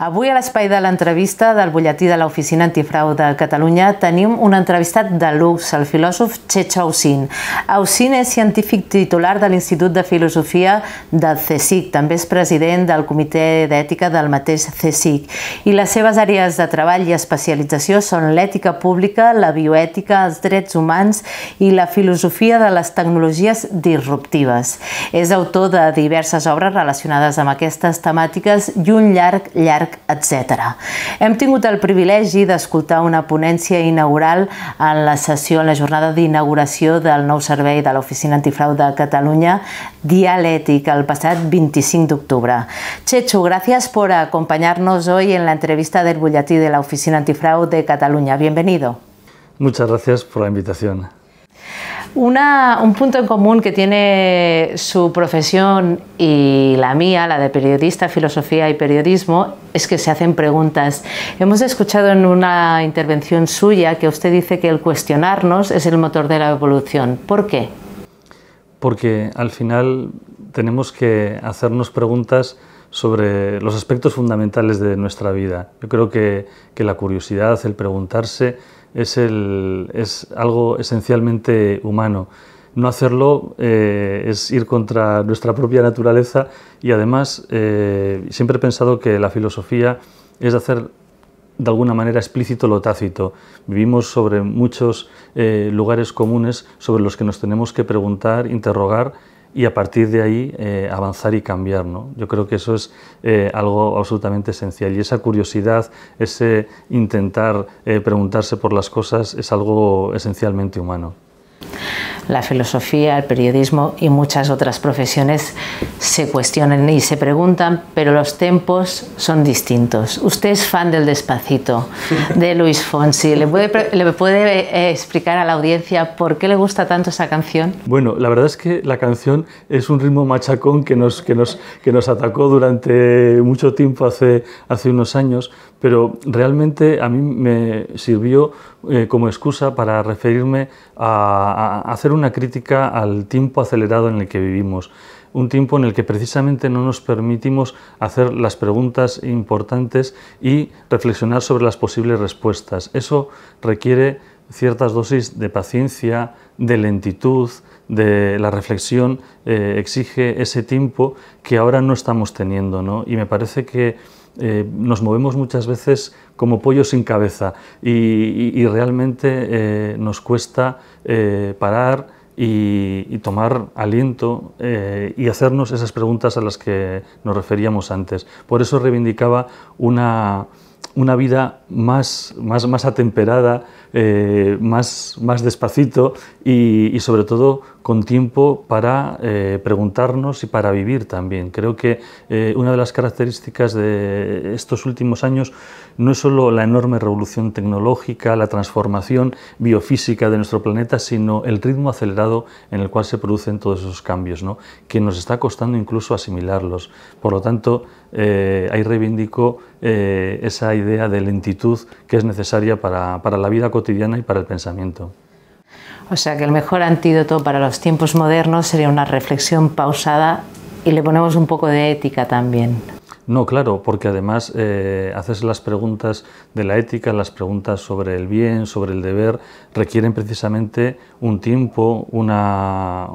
Avui a l'espai de l'entrevista del butlletí de l'Oficina Antifrau de Catalunya tenim un entrevistat de luxe, el filòsof Checha Ausin. Ausin és científic titular de l'Institut de Filosofia del CSIC, també és president del Comitè d'Ètica del mateix CSIC i les seves àrees de treball i especialització són l'ètica pública, la bioètica, els drets humans i la filosofia de les tecnologies disruptives. És autor de diverses obres relacionades amb aquestes temàtiques i un llarg, llarg Llach, etc. Hem tingut el privilegi d'escoltar una ponència inaugural en la sessió, en la jornada d'inauguració del nou servei de l'Oficina Antifrau de Catalunya, Dialètic, el passat 25 d'octubre. Chechu, per acompanyar-nos avui en la entrevista del butlletí de l'Oficina Antifrau de Catalunya. Bienvenido. Muchas gracias por la invitación. un punto en común que tiene su profesión y la mía, la de periodista, filosofía y periodismo, es que se hacen preguntas. Hemos escuchado en una intervención suya que usted dice que el cuestionarnos es el motor de la evolución. ¿Por qué? Porque al final tenemos que hacernos preguntas sobre los aspectos fundamentales de nuestra vida. Yo creo que la curiosidad, el preguntarse, es, algo esencialmente humano. No hacerlo eh, es ir contra nuestra propia naturaleza y además eh, siempre he pensado que la filosofía es hacer de alguna manera explícito lo tácito. Vivimos sobre muchos eh, lugares comunes sobre los que nos tenemos que preguntar, interrogar y a partir de ahí eh, avanzar y cambiar. Yo creo que eso es eh, algo absolutamente esencial y esa curiosidad, ese intentar eh, preguntarse por las cosas es algo esencialmente humano la filosofía, el periodismo y muchas otras profesiones se cuestionan y se preguntan, pero los tempos son distintos. Usted es fan del despacito, de Luis Fonsi. ¿Le puede, le puede eh, explicar a la audiencia por qué le gusta tanto esa canción? Bueno, la verdad es que la canción es un ritmo machacón que nos, que nos atacó durante mucho tiempo hace, hace unos años pero realmente a mí me sirvió eh, como excusa para referirme a, hacer una crítica al tiempo acelerado en el que vivimos un tiempo en el que precisamente no nos permitimos hacer las preguntas importantes y reflexionar sobre las posibles respuestas. Eso requiere ciertas dosis de paciencia, de lentitud, de la reflexión, eh, exige ese tiempo que ahora no estamos teniendo. ¿no? Y me parece que eh, nos movemos muchas veces como pollo sin cabeza y, realmente eh, nos cuesta eh, parar y, tomar aliento y hacernos esas preguntas a las que nos referíamos antes. Por eso reivindicaba una, vida más, más, más atemperada, más, más despacito y sobre todo con tiempo para eh, preguntarnos y para vivir también. Creo que eh, una de las características de estos últimos años no es solo la enorme revolución tecnológica, la transformación biofísica de nuestro planeta, sino el ritmo acelerado en el cual se producen todos esos cambios, que nos está costando incluso asimilarlos. Por lo tanto, eh, ahí reivindico esa idea de lentitud que es necesaria para la vida cotidiana y para el pensamiento. O sea que el mejor antídoto para los tiempos modernos sería una reflexión pausada y le ponemos un poco de ética también. No, claro, porque además eh, haces las preguntas de la ética, las preguntas sobre el bien, sobre el deber, requieren precisamente un tiempo, una,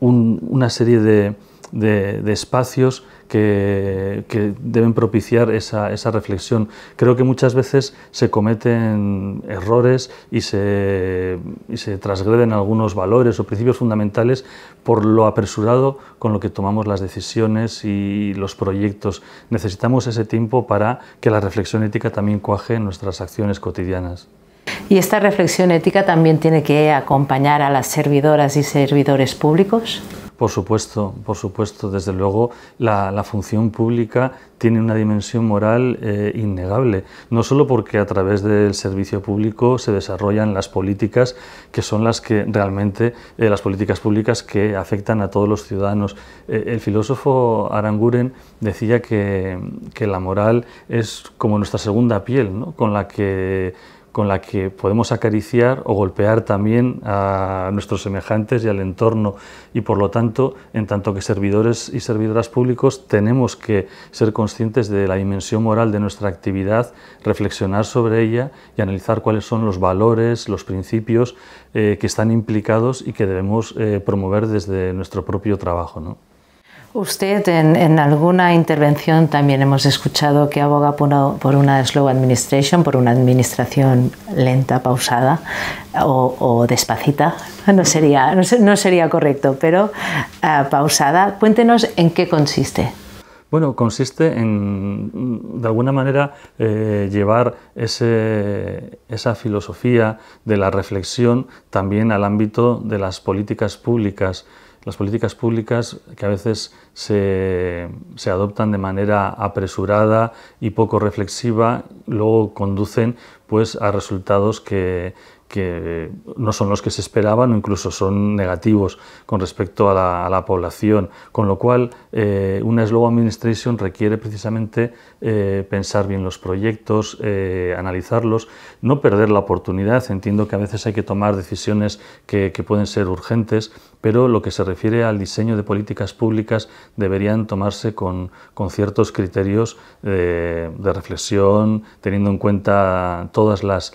una serie de, de, espacios que, deben propiciar esa, reflexión. Creo que muchas veces se cometen errores y se, y se transgreden algunos valores o principios fundamentales por lo apresurado con lo que tomamos las decisiones y los proyectos. Necesitamos ese tiempo para que la reflexión ética también cuaje en nuestras acciones cotidianas. ¿Y esta reflexión ética también tiene que acompañar a las servidoras y servidores públicos? Por supuesto, por supuesto, desde luego la, función pública tiene una dimensión moral eh, innegable, no solo porque a través del servicio público se desarrollan las políticas que son las que realmente, eh, las políticas públicas que afectan a todos los ciudadanos. Eh, el filósofo Aranguren decía que, que, la moral es como nuestra segunda piel, ¿no? con la que con la que podemos acariciar o golpear también a nuestros semejantes y al entorno. Y por lo tanto, en tanto que servidores y servidoras públicos, tenemos que ser conscientes de la dimensión moral de nuestra actividad, reflexionar sobre ella y analizar cuáles son los valores, los principios eh, que están implicados y que debemos eh, promover desde nuestro propio trabajo. Usted en, alguna intervención también hemos escuchado que aboga por una, slow administration, por una administración lenta, pausada o, despacita. No sería, correcto, pero ah, pausada. Cuéntenos en qué consiste. Bueno, consiste en, de alguna manera, eh, llevar esa filosofía de la reflexión también al ámbito de las políticas públicas las políticas públicas que a veces se, adoptan de manera apresurada y poco reflexiva, luego conducen pues, a resultados que, que no son los que se esperaban o incluso son negativos con respecto a la, población. Con lo cual, eh, una slow administration requiere precisamente eh, pensar bien los proyectos, eh, analizarlos, no perder la oportunidad. Entiendo que a veces hay que tomar decisiones que, pueden ser urgentes, pero lo que se refiere al diseño de políticas públicas deberían tomarse con, ciertos criterios eh, de reflexión, teniendo en cuenta a todas las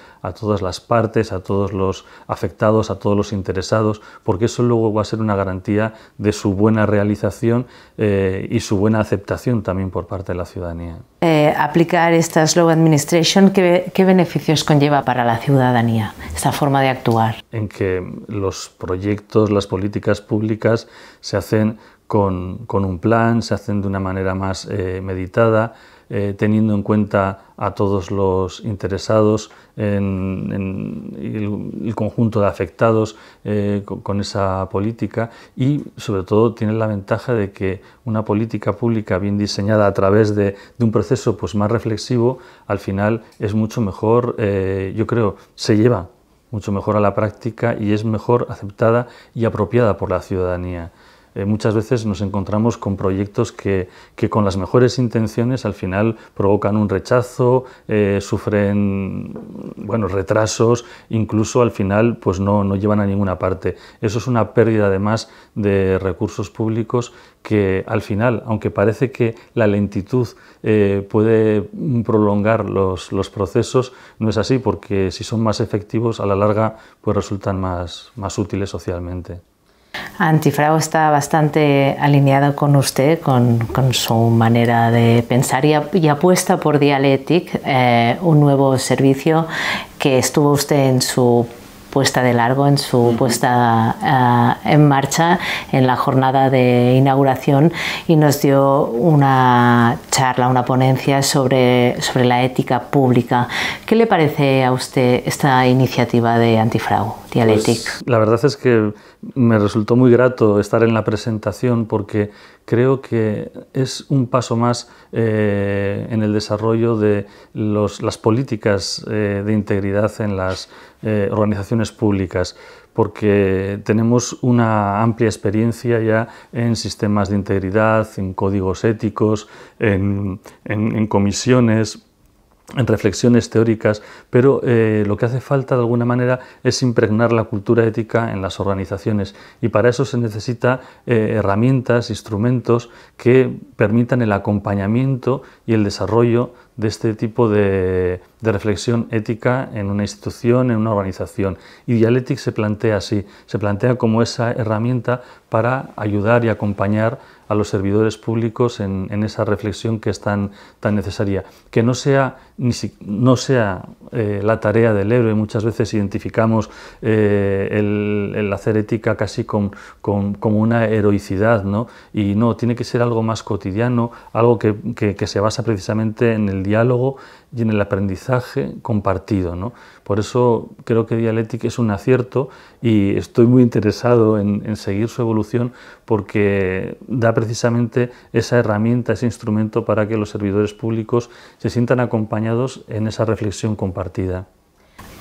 partes, a todos los afectados, a todos los interesados, porque eso luego va a ser una garantía de su buena realización y su buena aceptación también por parte de la ciudadanía. Eh, aplicar esta Slow Administration, ¿qué, beneficios conlleva para la ciudadanía esta forma de actuar? En que los proyectos, las políticas públicas se hacen con, un plan, se hacen de una manera más eh, meditada, eh, teniendo en cuenta a todos los interesados en, el, conjunto de afectados eh, con, esa política y sobre todo tiene la ventaja de que una política pública bien diseñada a través de, un proceso pues, más reflexivo al final es mucho mejor, eh, yo creo, se lleva mucho mejor a la práctica y es mejor aceptada y apropiada por la ciudadanía. Eh, muchas veces nos encontramos con proyectos que, con las mejores intenciones al final provocan un rechazo, eh, sufren bueno, retrasos, incluso al final pues no, llevan a ninguna parte. Eso es una pérdida además de recursos públicos que al final, aunque parece que la lentitud eh, puede prolongar los, procesos, no es así porque si son más efectivos a la larga pues resultan más útiles socialmente. Antifrao está bastante alineado con usted, con, su manera de pensar y, apuesta por Dialetic, eh, un nuevo servicio que estuvo usted en su puesta de largo, en su puesta eh, en marcha en la jornada de inauguración y nos dio una charla, una ponencia sobre, sobre la ética pública. ¿Qué le parece a usted esta iniciativa de Antifrau, dialética pues, la verdad es que me resultó muy grato estar en la presentación porque creo que es un paso más eh, en el desarrollo de las políticas eh, de integridad en las eh, organizaciones públicas porque tenemos una amplia experiencia ya en sistemas de integridad, en códigos éticos, en comisiones, en reflexiones teóricas, pero eh, lo que hace falta de alguna manera es impregnar la cultura ética en las organizaciones y para eso se necesita eh, herramientas, instrumentos que permitan el acompañamiento y el desarrollo de este tipo de, reflexión ética en una institución, en una organización. Y Dialectic se plantea así, se plantea como esa herramienta para ayudar y acompañar a los servidores públicos en, esa reflexión que es tan, tan necesaria. Que no sea, ni si, no sea eh, la tarea del héroe, muchas veces identificamos eh, el, hacer ética casi con, con, como una heroicidad, ¿no? y no, tiene que ser algo más cotidiano, algo que, que, que se basa precisamente en el diálogo y en el aprendizaje compartido. ¿no? Por eso creo que Dialética es un acierto y estoy muy interesado en, seguir su evolución porque da precisamente esa herramienta, ese instrumento para que los servidores públicos se sientan acompañados en esa reflexión compartida.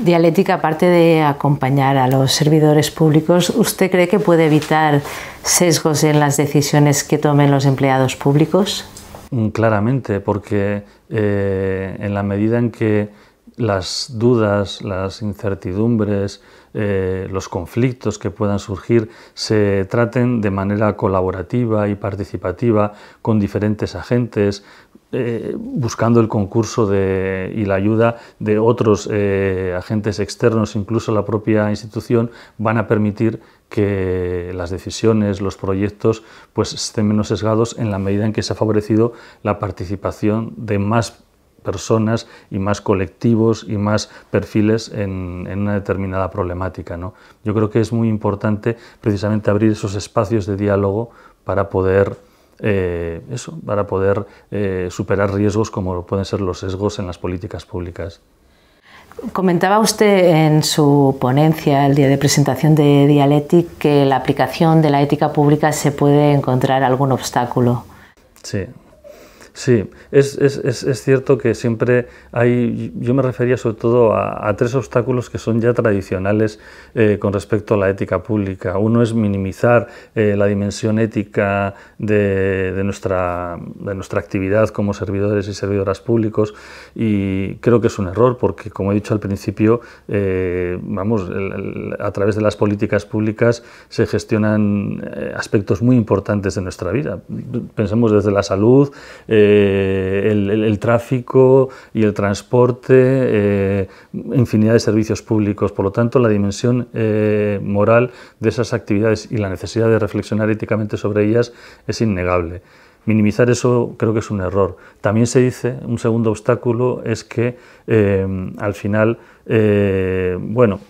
Dialética, aparte de acompañar a los servidores públicos, ¿usted cree que puede evitar sesgos en las decisiones que tomen los empleados públicos? Mm, claramente, porque eh, en la medida en que las dudas, las incertidumbres, eh, los conflictos que puedan surgir se traten de manera colaborativa y participativa con diferentes agentes, eh, buscando el concurso y la ayuda de otros agentes externos, incluso la propia institución, van a permitir que las decisiones, los proyectos, pues estén menos sesgados en la medida en que se ha favorecido la participación de más personas y más colectivos y más perfiles en, una determinada problemática. Yo creo que es muy importante precisamente abrir esos espacios de diálogo para poder eh, para poder eh, superar riesgos como pueden ser los sesgos en las políticas públicas. Comentaba usted en su ponencia el día de presentación de Dialetic que la aplicación de la ética pública se puede encontrar algún obstáculo. Sí, Sí, es, es, cierto que siempre hay, yo me refería sobre todo a, tres obstáculos que son ya tradicionales eh, con respecto a la ética pública. Uno es minimizar eh, la dimensión ética de, de, nuestra, de nuestra actividad como servidores y servidoras públicos y creo que es un error porque, como he dicho al principio, eh, vamos, a través de las políticas públicas se gestionan aspectos muy importantes de nuestra vida. Pensemos desde la salud, eh, el, tráfico y el transporte, eh, infinidad de servicios públicos. Por lo tanto, la dimensión eh, moral de esas actividades y la necesidad de reflexionar éticamente sobre ellas es innegable. Minimizar eso creo que es un error. También se dice, un segundo obstáculo es que al final, bueno,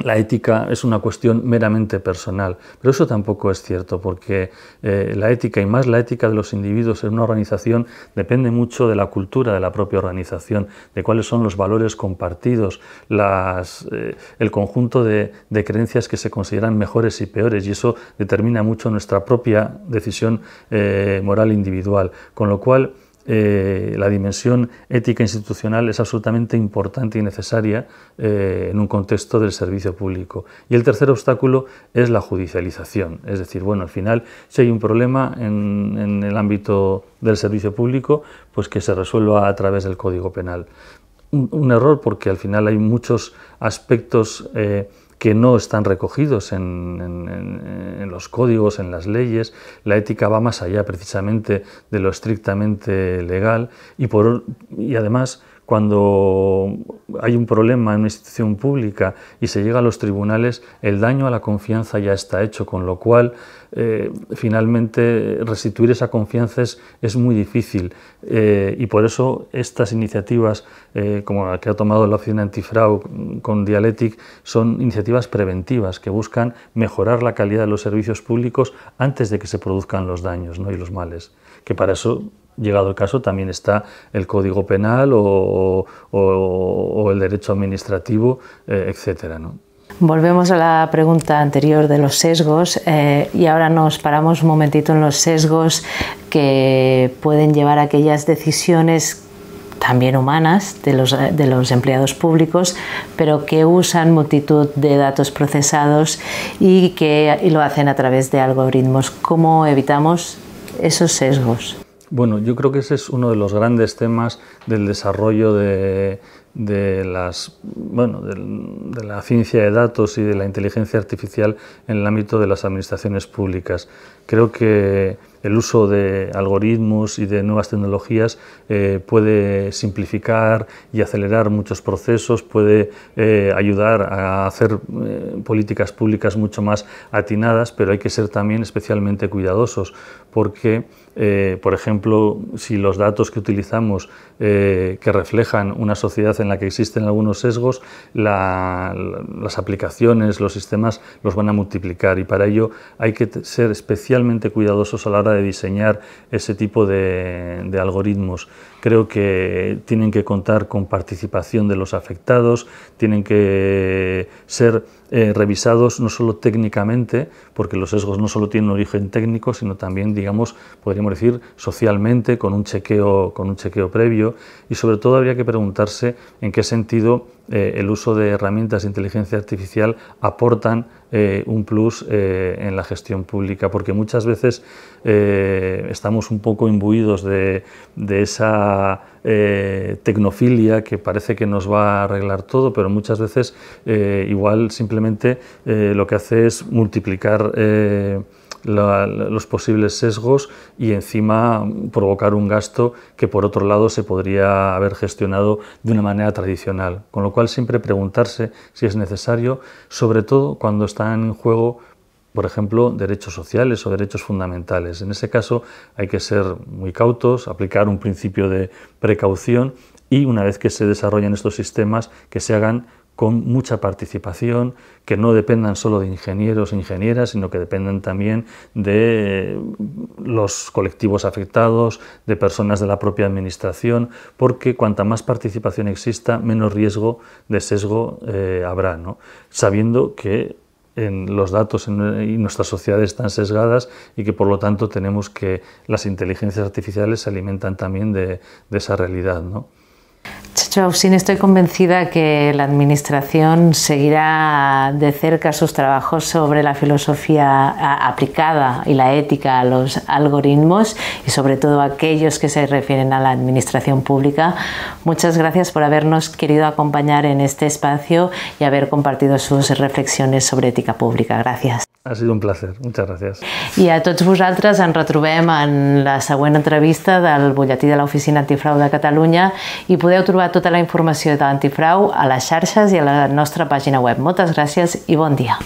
la ética es una cuestión meramente personal, pero eso tampoco es cierto, porque eh, la ética y más la ética de los individuos en una organización depende mucho de la cultura de la propia organización, de cuáles son los valores compartidos, eh, el conjunto de, creencias que se consideran mejores y peores, y eso determina mucho nuestra propia decisión eh, moral individual, con lo cual eh, la dimensión ética institucional es absolutamente importante y necesaria eh, en un contexto del servicio público. Y el tercer obstáculo es la judicialización. Es decir, bueno, al final, si hay un problema en, el ámbito del servicio público, pues que se resuelva a través del Código Penal. Un, error porque al final hay muchos aspectos eh, que no están recogidos en, los códigos, en las leyes. La ética va más allá precisamente de lo estrictamente legal y, por, y además cuando hay un problema en una institución pública y se llega a los tribunales, el daño a la confianza ya está hecho, con lo cual eh, finalmente restituir esa confianza es, muy difícil eh, y por eso estas iniciativas eh, como la que ha tomado la oficina antifraude con Dialetic son iniciativas preventivas que buscan mejorar la calidad de los servicios públicos antes de que se produzcan los daños y los males, que para eso llegado el caso, también está el Código Penal o, el Derecho Administrativo, etcétera, ¿no? Volvemos a la pregunta anterior de los sesgos eh, y ahora nos paramos un momentito en los sesgos que pueden llevar a aquellas decisiones también humanas de los, empleados públicos, pero que usan multitud de datos procesados y que lo hacen a través de algoritmos. ¿Cómo evitamos esos sesgos? Bueno, yo creo que ese es uno de los grandes temas del desarrollo de, de, las, bueno, de, la ciencia de datos y de la inteligencia artificial en el ámbito de las administraciones públicas. Creo que el uso de algoritmos y de nuevas tecnologías eh, puede simplificar y acelerar muchos procesos, puede eh, ayudar a hacer eh, políticas públicas mucho más atinadas, pero hay que ser también especialmente cuidadosos porque, por ejemplo, si los datos que utilizamos que reflejan una sociedad en la que existen algunos sesgos, las aplicaciones, los sistemas los van a multiplicar y para ello hay que ser especialmente especialmente cuidadosos a la hora de diseñar ese tipo de, de algoritmos. Creo que tienen que contar con participación de los afectados, tienen que ser eh, revisados no solo técnicamente, porque los sesgos no solo tienen origen técnico, sino también, digamos, podríamos decir, socialmente, con un chequeo, con un chequeo previo, y sobre todo habría que preguntarse en qué sentido eh, el uso de herramientas de inteligencia artificial aportan eh, un plus en la gestión pública, porque muchas veces estamos un poco imbuidos de esa eh, tecnofilia que parece que nos va a arreglar todo, pero muchas veces eh, igual simplemente eh, lo que hace es multiplicar los posibles sesgos y encima provocar un gasto que por otro lado se podría haber gestionado de una manera tradicional. Con lo cual siempre preguntarse si es necesario, sobre todo cuando están en juego por ejemplo, derechos sociales o derechos fundamentales. En ese caso hay que ser muy cautos, aplicar un principio de precaución y una vez que se desarrollen estos sistemas, que se hagan con mucha participación, que no dependan solo de ingenieros e ingenieras, sino que dependan también de los colectivos afectados, de personas de la propia administración, porque cuanta más participación exista, menos riesgo de sesgo eh, habrá, ¿no? sabiendo que en los datos eh, y nuestras sociedades están sesgadas y que por lo tanto tenemos que las inteligencias artificiales se alimentan también de, esa realidad. Yo, sin estoy convencida que la Administración seguirá de cerca sus trabajos sobre la filosofía aplicada y la ética a los algoritmos y sobre todo aquellos que se refieren a la Administración Pública. Muchas gracias por habernos querido acompañar en este espacio y haber compartido sus reflexiones sobre ética pública. Gracias. Ha sido un placer, muchas gracias. I a tots vosaltres ens retrobem en la següent entrevista del butlletí de l'Oficina Antifrau de Catalunya i podeu trobar tota la informació de l'antifrau a les xarxes i a la nostra pàgina web. Moltes gràcies i bon dia.